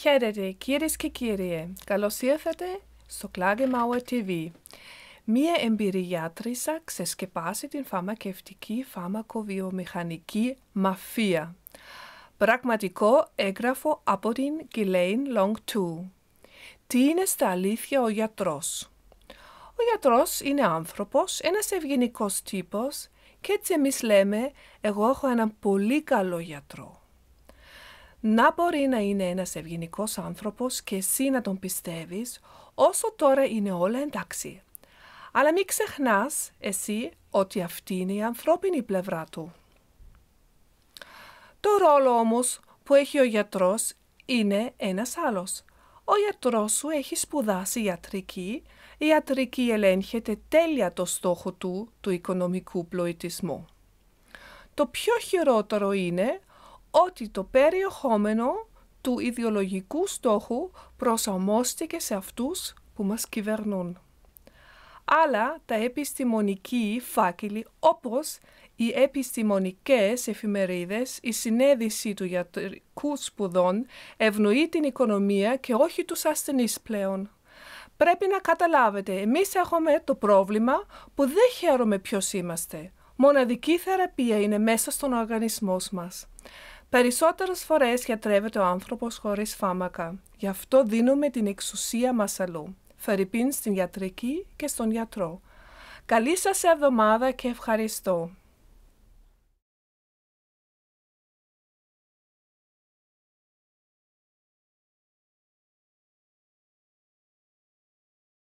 Χαίρετε κύριε και κύριοι. καλώς ήρθατε στο Klagemauer TV. Μία εμπειριατρισα ξεσκεπάσει την φαμακευτική φαρμακοβιομηχανική μαφία. Πραγματικό έγγραφο από την Ghislaine Long 2. Τι είναι στα αλήθεια ο γιατρός. Ο γιατρός είναι άνθρωπος, ένας ευγενικός τύπος και έτσι εμείς λέμε «εγώ έχω έναν πολύ καλό γιατρό» να μπορεί να είναι ένας ευγενικός άνθρωπος και εσύ να τον πιστεύεις όσο τώρα είναι όλα εντάξει. Αλλά μην ξεχνάς εσύ ότι αυτή είναι η ανθρώπινη πλευρά του. Το ρόλο όμως που έχει ο γιατρός είναι ένας άλλος. Ο γιατρός σου έχει σπουδάσει ιατρική, η ιατρική ελέγχεται τέλεια το στόχο του του οικονομικού πλοητισμού. Το πιο χειρότερο είναι ότι το περιεχόμενο του ιδεολογικού στόχου προσαρμόστηκε σε αυτούς που μας κυβερνούν. Αλλά τα επιστημονικοί φάκελοι όπως οι επιστημονικές εφημερίδες, η συνέδηση του γιατρικού σπουδών ευνοεί την οικονομία και όχι τους ασθενείς πλέον. Πρέπει να καταλάβετε, εμείς έχουμε το πρόβλημα που δεν χαίρομαι ποιος είμαστε. Μοναδική θεραπεία είναι μέσα στον οργανισμός μας. Περισσότερες φορές γιατρεύεται ο άνθρωπος χωρίς φάμακα. Γι' αυτό δίνουμε την εξουσία μας αλλού. Φερρυπίν στην γιατρική και στον γιατρό. Καλή σας εβδομάδα και ευχαριστώ.